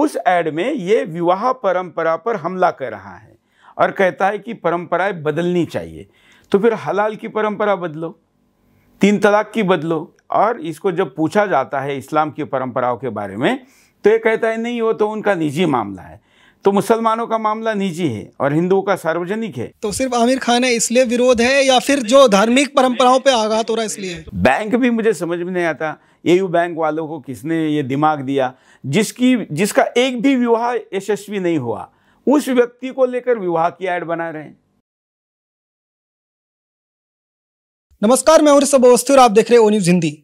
उस एड में ये विवाह परंपरा पर हमला कर रहा है और कहता है कि परंपराएं बदलनी चाहिए तो फिर हलाल की परंपरा बदलो तीन तलाक की बदलो और इसको जब पूछा जाता है इस्लाम की परंपराओं के बारे में तो ये कहता है नहीं वो तो उनका निजी मामला है तो मुसलमानों का मामला निजी है और हिंदुओं का सार्वजनिक है तो सिर्फ आमिर खान है इसलिए विरोध है या फिर जो धार्मिक परंपराओं पे आघात हो रहा है इसलिए बैंक भी मुझे समझ में नहीं आता यू बैंक वालों को किसने ये दिमाग दिया जिसकी जिसका एक भी विवाह यशस्वी नहीं हुआ उस व्यक्ति को लेकर विवाह की एड बना रहे हैं नमस्कार मैं और सब और आप देख रहे हो न्यूज हिंदी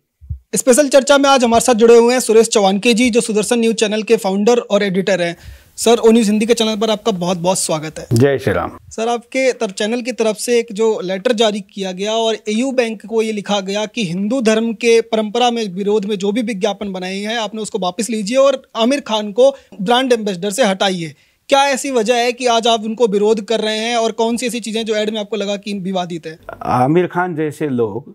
स्पेशल चर्चा में आज हमारे साथ जुड़े हुए हैं सुरेश चौहानके जी जो सुदर्शन न्यूज चैनल के फाउंडर और एडिटर हैं सर ओ न्यूज हिंदी के चैनल पर आपका बहुत बहुत स्वागत है जय श्री राम सर आपके तरफ चैनल की तरफ से एक जो लेटर जारी किया गया और एयू बैंक को ये लिखा गया कि हिंदू धर्म के परंपरा में विरोध में जो भी विज्ञापन बनाए हैं आपने उसको वापस लीजिए और आमिर खान को ब्रांड एम्बेसडर से हटाइए क्या ऐसी वजह है कि आज आप उनको विरोध कर रहे हैं और कौन सी ऐसी चीजें जो एड में आपको लगा कि विवादित है आमिर खान जैसे लोग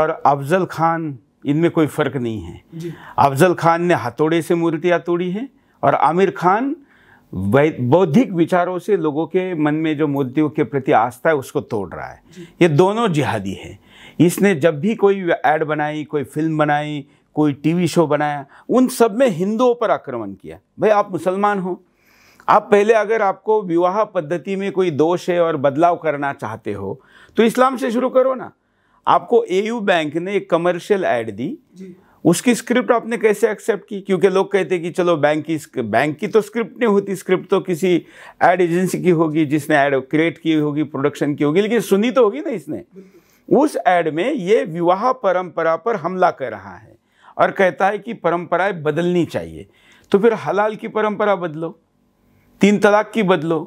और अफजल खान इनमें कोई फ़र्क नहीं है अफजल खान ने हथौड़े से मूर्तियाँ तोड़ी है और आमिर खान बौद्धिक विचारों से लोगों के मन में जो मूर्तियों के प्रति आस्था है उसको तोड़ रहा है ये दोनों जिहादी है इसने जब भी कोई एड बनाई कोई फिल्म बनाई कोई टीवी शो बनाया उन सब में हिंदुओं पर आक्रमण किया भाई आप मुसलमान हो आप पहले अगर आपको विवाह पद्धति में कोई दोष है और बदलाव करना चाहते हो तो इस्लाम से शुरू करो ना आपको एयू बैंक ने एक कमर्शियल ऐड दी उसकी स्क्रिप्ट आपने कैसे एक्सेप्ट की क्योंकि लोग कहते हैं कि चलो बैंक की बैंक की तो स्क्रिप्ट नहीं होती स्क्रिप्ट तो किसी एड एजेंसी की होगी जिसने एड क्रिएट की होगी प्रोडक्शन की होगी लेकिन सुनी तो होगी ना इसने उस एड में ये विवाह परंपरा पर हमला कर रहा है और कहता है कि परंपराएं बदलनी चाहिए तो फिर हलाल की परंपरा बदलो तीन तलाक की बदलो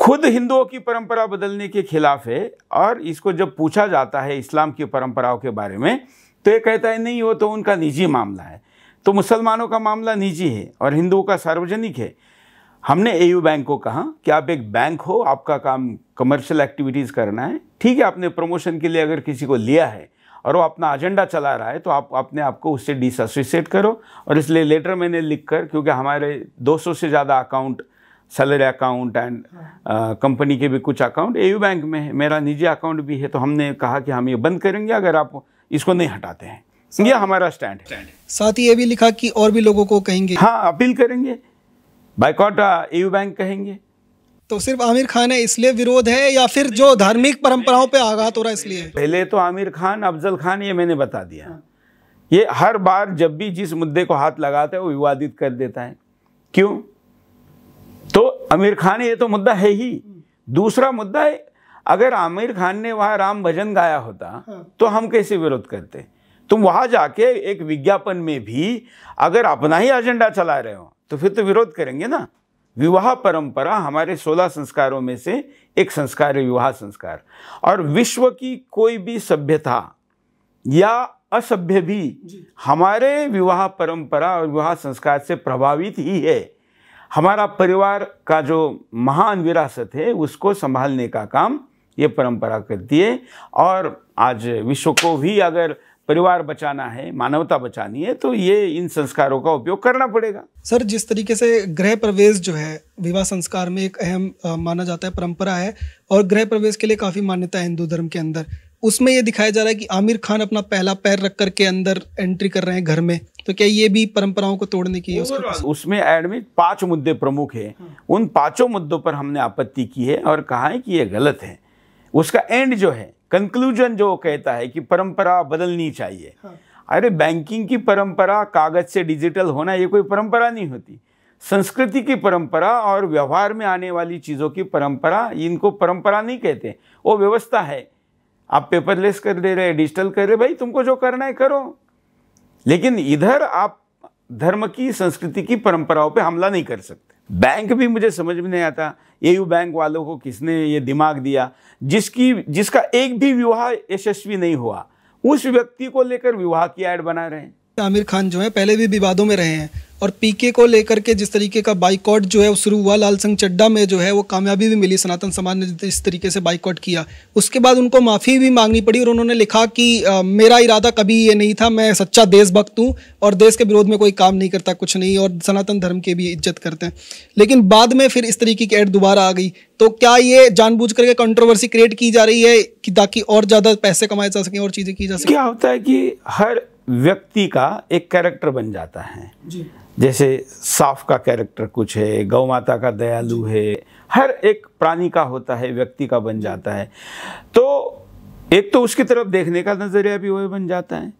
खुद हिंदुओं की परंपरा बदलने के खिलाफ है और इसको जब पूछा जाता है इस्लाम की परंपराओं के बारे में तो ये कहता है नहीं वो तो उनका निजी मामला है तो मुसलमानों का मामला निजी है और हिंदुओं का सार्वजनिक है हमने ए बैंक को कहा कि आप एक बैंक हो आपका काम कमर्शियल एक्टिविटीज़ करना है ठीक है आपने प्रमोशन के लिए अगर किसी को लिया है और वो अपना एजेंडा चला रहा है तो आप अपने आप को उससे डिसोसिएट करो और इसलिए लेटर मैंने लिख कर क्योंकि हमारे 200 से ज़्यादा account salary account and company के भी कुछ अकाउंट ए बैंक में है मेरा निजी अकाउंट भी है तो हमने कहा कि हम ये बंद करेंगे अगर आप इसको नहीं हटाते हैं यह हमारा स्टैंड है साथ ही ये भी लिखा कि और भी लोगों को कहेंगे हाँ अपील करेंगे बाइकॉट ए बैंक कहेंगे तो सिर्फ आमिर खान है इसलिए विरोध है या फिर जो धार्मिक परंपराओं पे आघात हो रहा है इसलिए पहले तो आमिर खान अफजल खान ये मैंने बता दिया हाँ। ये हर बार जब भी जिस मुद्दे को हाथ लगाता है वो विवादित कर देता है क्यों आमिर खान ये तो मुद्दा है ही दूसरा मुद्दा है अगर आमिर खान ने वहाँ राम भजन गाया होता हाँ। तो हम कैसे विरोध करते तुम वहाँ जाके एक विज्ञापन में भी अगर अपना ही एजेंडा चला रहे हो तो फिर तो विरोध करेंगे ना विवाह परंपरा हमारे सोलह संस्कारों में से एक संस्कार है विवाह संस्कार और विश्व की कोई भी सभ्यता या असभ्य भी हमारे विवाह परंपरा और विवाह संस्कार से प्रभावित ही है हमारा परिवार का जो महान विरासत है उसको संभालने का काम ये परंपरा करती है और आज विश्व को भी अगर परिवार बचाना है मानवता बचानी है तो ये इन संस्कारों का उपयोग करना पड़ेगा सर जिस तरीके से गृह प्रवेश जो है विवाह संस्कार में एक अहम माना जाता है परंपरा है और गृह प्रवेश के लिए काफ़ी मान्यता है हिंदू धर्म के अंदर उसमें यह दिखाया जा रहा है कि आमिर खान अपना पहला पैर रख कर के अंदर एंट्री कर रहे हैं घर में तो क्या ये भी परंपराओं को तोड़ने की उसमें एड में पांच मुद्दे प्रमुख हैं हाँ। उन पांचों मुद्दों पर हमने आपत्ति की है और कहा है कि ये गलत है उसका एंड जो है कंक्लूजन जो कहता है कि परंपरा बदलनी चाहिए हाँ। अरे बैंकिंग की परंपरा कागज से डिजिटल होना ये कोई परंपरा नहीं होती संस्कृति की परंपरा और व्यवहार में आने वाली चीज़ों की परंपरा इनको परंपरा नहीं कहते वो व्यवस्था है आप पेपरलेस कर दे रहे डिजिटल कर रहे भाई तुमको जो करना है करो लेकिन इधर आप धर्म की संस्कृति की परंपराओं पे हमला नहीं कर सकते बैंक भी मुझे समझ में नहीं आता यू बैंक वालों को किसने ये दिमाग दिया जिसकी जिसका एक भी विवाह यशस्वी नहीं हुआ उस व्यक्ति को लेकर विवाह की ऐड बना रहे हैं आमिर खान जो है पहले भी विवादों में रहे हैं और पीके को लेकर के जिस तरीके का बाइकआउट जो है शुरू हुआ लाल सिंह चड्डा में जो है वो कामयाबी भी मिली सनातन समाज ने जिस तरीके से बाइकआउट किया उसके बाद उनको माफ़ी भी मांगनी पड़ी और उन्होंने लिखा कि आ, मेरा इरादा कभी ये नहीं था मैं सच्चा देशभक्त हूँ और देश के विरोध में कोई काम नहीं करता कुछ नहीं और सनातन धर्म की भी इज्जत करते हैं लेकिन बाद में फिर इस तरीके की एड दोबारा आ गई तो क्या ये जानबूझ करके कंट्रोवर्सी क्रिएट की जा रही है कि ताकि और ज़्यादा पैसे कमाए जा सकें और चीज़ें की जा सकें क्या होता है कि हर व्यक्ति का एक कैरेक्टर बन जाता है जी। जैसे साफ का कैरेक्टर कुछ है गौ माता का दयालु है हर एक प्राणी का होता है व्यक्ति का बन जाता है तो एक तो उसकी तरफ देखने का नज़रिया भी वही बन जाता है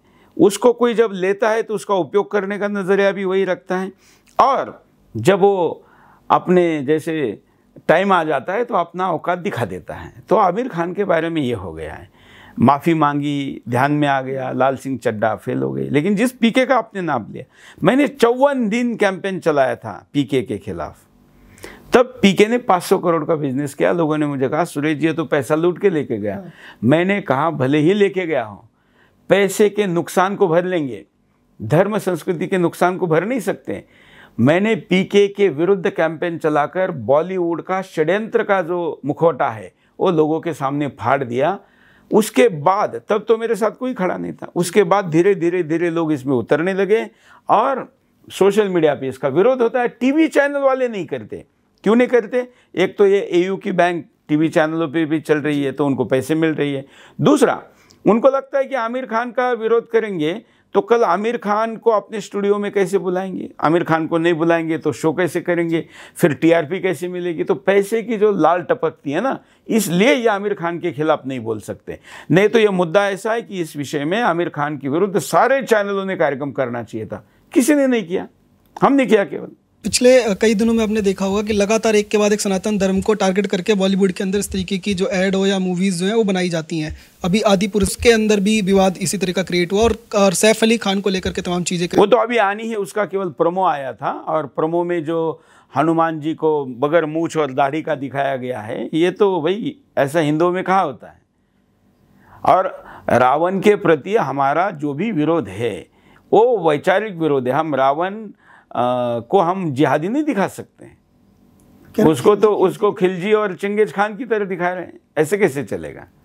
उसको कोई जब लेता है तो उसका उपयोग करने का नज़रिया भी वही रखता है और जब वो अपने जैसे टाइम आ जाता है तो अपना औकात दिखा देता है तो आमिर खान के बारे में ये हो गया है माफ़ी मांगी ध्यान में आ गया लाल सिंह चड्डा फेल हो गए लेकिन जिस पीके का आपने नाम लिया मैंने चौवन दिन कैंपेन चलाया था पीके के खिलाफ तब पीके ने 500 करोड़ का बिजनेस किया लोगों ने मुझे कहा सुरेश जी तो पैसा लूट के लेके गया हाँ। मैंने कहा भले ही लेके गया हूँ पैसे के नुकसान को भर लेंगे धर्म संस्कृति के नुकसान को भर नहीं सकते मैंने पीके के विरुद्ध कैंपेन चलाकर बॉलीवुड का षड्यंत्र का जो मुखौटा है वो लोगों के सामने फाड़ दिया उसके बाद तब तो मेरे साथ कोई खड़ा नहीं था उसके बाद धीरे धीरे धीरे लोग इसमें उतरने लगे और सोशल मीडिया पे इसका विरोध होता है टीवी चैनल वाले नहीं करते क्यों नहीं करते एक तो ये एयू की बैंक टीवी चैनलों पे भी चल रही है तो उनको पैसे मिल रही है दूसरा उनको लगता है कि आमिर खान का विरोध करेंगे तो कल आमिर खान को अपने स्टूडियो में कैसे बुलाएंगे आमिर खान को नहीं बुलाएंगे तो शो कैसे करेंगे फिर टीआरपी कैसे मिलेगी तो पैसे की जो लाल टपकती है ना इसलिए ये आमिर खान के खिलाफ नहीं बोल सकते नहीं तो ये मुद्दा ऐसा है कि इस विषय में आमिर खान के विरुद्ध सारे चैनलों ने कार्यक्रम करना चाहिए था किसी ने नहीं किया हमने किया केवल पिछले कई दिनों में आपने देखा होगा कि लगातार एक के बाद एक सनातन धर्म को टारगेट करके बॉलीवुड के अंदर इस तरीके की जो एड हो या मूवीज़ जो है वो बनाई जाती हैं अभी आदि पुरुष के अंदर भी विवाद इसी तरह का क्रिएट हुआ और, और सैफ अली खान को लेकर के तमाम चीज़ें वो तो अभी आनी है उसका केवल प्रोमो आया था और प्रोमो में जो हनुमान जी को बगर मूछ और दाढ़ी का दिखाया गया है ये तो भाई ऐसा हिंदुओं में कहा होता है और रावण के प्रति हमारा जो भी विरोध है वो वैचारिक विरोध है हम रावण को हम जिहादी नहीं दिखा सकते उसको तो उसको खिलजी और चिंगेज खान की तरह दिखा रहे हैं ऐसे कैसे चलेगा